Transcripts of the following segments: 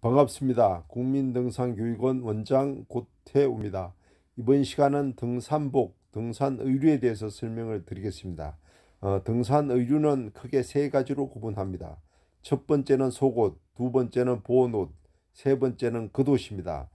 반갑습니다. 국민등산교육원 원장 고태우입니다. 이번 시간은 등산복, 등산의류에 대해서 설명을 드리겠습니다. 어, 등산의류는 크게 세 가지로 구분합니다. 첫 번째는 속옷, 두 번째는 보온옷, 세 번째는 겉옷입니다.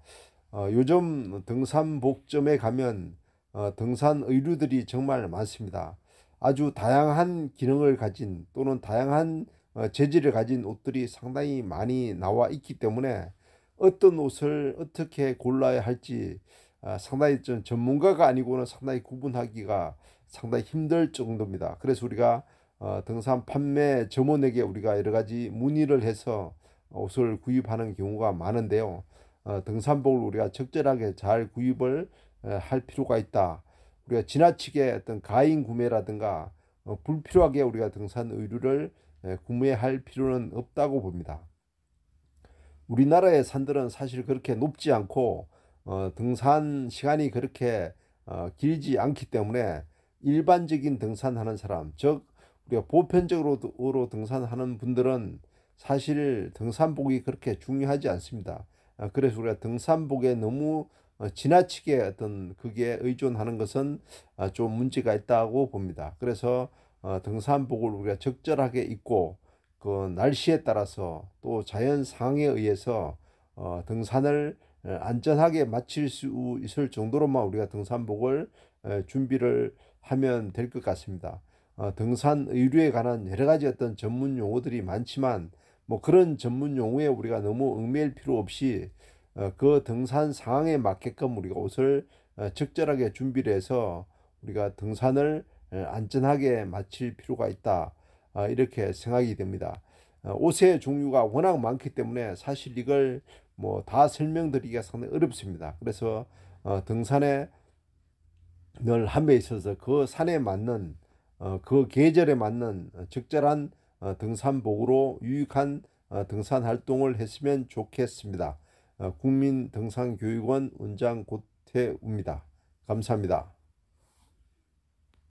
어, 요즘 등산복점에 가면 어, 등산의류들이 정말 많습니다. 아주 다양한 기능을 가진 또는 다양한 어, 재질을 가진 옷들이 상당히 많이 나와 있기 때문에 어떤 옷을 어떻게 골라야 할지 아, 상당히 좀 전문가가 아니고는 상당히 구분하기가 상당히 힘들 정도입니다. 그래서 우리가 어, 등산 판매 점원에게 우리가 여러 가지 문의를 해서 옷을 구입하는 경우가 많은데요. 어, 등산복을 우리가 적절하게 잘 구입을 할 필요가 있다. 우리가 지나치게 어떤 가인 구매라든가 불필요하게 우리가 등산 의류를 예, 구매할 필요는 없다고 봅니다. 우리나라의 산들은 사실 그렇게 높지 않고 어, 등산 시간이 그렇게 어, 길지 않기 때문에 일반적인 등산하는 사람, 즉 우리가 보편적으로 등산하는 분들은 사실 등산복이 그렇게 중요하지 않습니다. 어, 그래서 우리가 등산복에 너무 어, 지나치게 어떤 그게 의존하는 것은 어, 좀 문제가 있다고 봅니다. 그래서 어, 등산복을 우리가 적절하게 입고 그 날씨에 따라서 또 자연 상황에 의해서 어, 등산을 어, 안전하게 마칠 수 있을 정도로만 우리가 등산복을 에, 준비를 하면 될 것 같습니다. 어, 등산 의류에 관한 여러 가지 어떤 전문 용어들이 많지만 뭐 그런 전문 용어에 우리가 너무 얽매일 필요 없이 어, 그 등산 상황에 맞게끔 우리가 옷을 어, 적절하게 준비를 해서 우리가 등산을 예, 안전하게 마칠 필요가 있다 아, 이렇게 생각이 됩니다. 어, 옷의 종류가 워낙 많기 때문에 사실 이걸 뭐 다 설명드리기가 상당히 어렵습니다. 그래서 어, 등산에 늘 한배 있어서 그 산에 맞는 어, 그 계절에 맞는 적절한 등산복으로 유익한 등산 활동을 했으면 좋겠습니다. 국민등산교육원 원장 고태우입니다. 감사합니다.